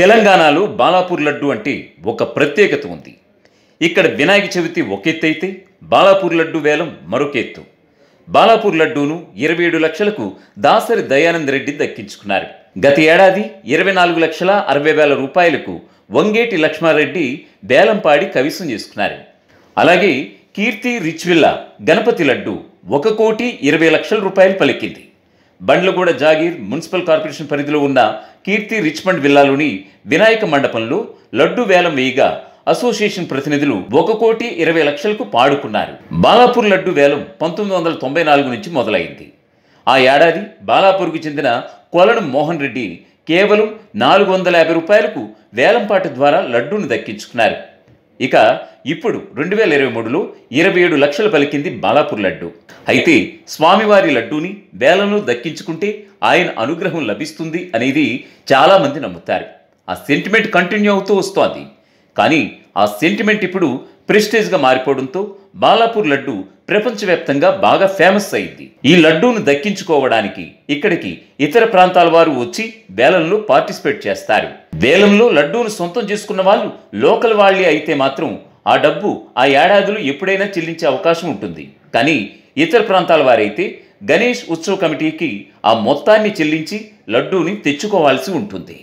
తెలంగాణలో బాలాపూర్ లడ్డు అంటే ఒక ప్రత్యేకత ఉంది ఇక్కడ వినాయక చవితి ఒక ఎత్తు అయితే బాలాపూర్ లడ్డు వేలం మరొక ఎత్తు బాలాపూర్ లడ్డూను ఇరవై ఏడు లక్షలకు దాసరి దయానంద రెడ్డి దక్కించుకున్నారు గత ఏడాది ఇరవై నాలుగు లక్షల అరవై వేల రూపాయలకు వంగేటి లక్ష్మారెడ్డి బేలంపాడి కవిసం చేసుకున్నారు అలాగే కీర్తి రిచ్విల్లా గణపతి లడ్డు ఒక కోటి ఇరవై లక్షల రూపాయలు పలికింది బండ్లగూడ జాగీర్ మున్సిపల్ కార్పొరేషన్ పరిధిలో ఉన్న కీర్తి రిచ్మండ్ విల్లాలోని వినాయక మండపంలో లడ్డు వేలం వేయగా అసోసియేషన్ ప్రతినిధులు ఒక కోటి ఇరవై లక్షలకు పాడుకున్నారు బాలాపూర్ లడ్డు వేలం పంతొమ్మిది వందల తొంభై నాలుగు నుంచి మొదలైంది ఆ ఏడాది బాలాపూర్కు చెందిన కొలను మోహన్ రెడ్డి కేవలం నాలుగు వందల యాభై రూపాయలకు వేలంపాట ద్వారా లడ్డూను దక్కించుకున్నారు ఇక ఇప్పుడు రెండు వేల ఇరవై మూడులో ఇరవై ఏడు లక్షలు పలికింది బాలాపూర్ లడ్డు అయితే స్వామివారి లడ్డూని వేలను దక్కించుకుంటే ఆయన అనుగ్రహం లభిస్తుంది అనేది చాలామంది నమ్ముతారు ఆ సెంటిమెంట్ కంటిన్యూ అవుతూ వస్తోంది కానీ ఆ సెంటిమెంట్ ఇప్పుడు ప్రెస్టేజ్గా మారిపోవడంతో బాలాపూర్ లడ్డు ప్రపంచవ్యాప్తంగా బాగా ఫేమస్ అయింది ఈ లడ్డూను దక్కించుకోవడానికి ఇక్కడికి ఇతర ప్రాంతాల వారు వచ్చి వేలంలో పార్టిసిపేట్ చేస్తారు వేలంలో లడ్డూను సొంతం చేసుకున్న వాళ్ళు లోకల్ వాళ్ళే అయితే మాత్రం ఆ డబ్బు ఆ ఏడాదిలో ఎప్పుడైనా చెల్లించే అవకాశం ఉంటుంది కానీ ఇతర ప్రాంతాల వారైతే గణేష్ ఉత్సవ్ కమిటీకి ఆ మొత్తాన్ని చెల్లించి లడ్డూని తెచ్చుకోవాల్సి ఉంటుంది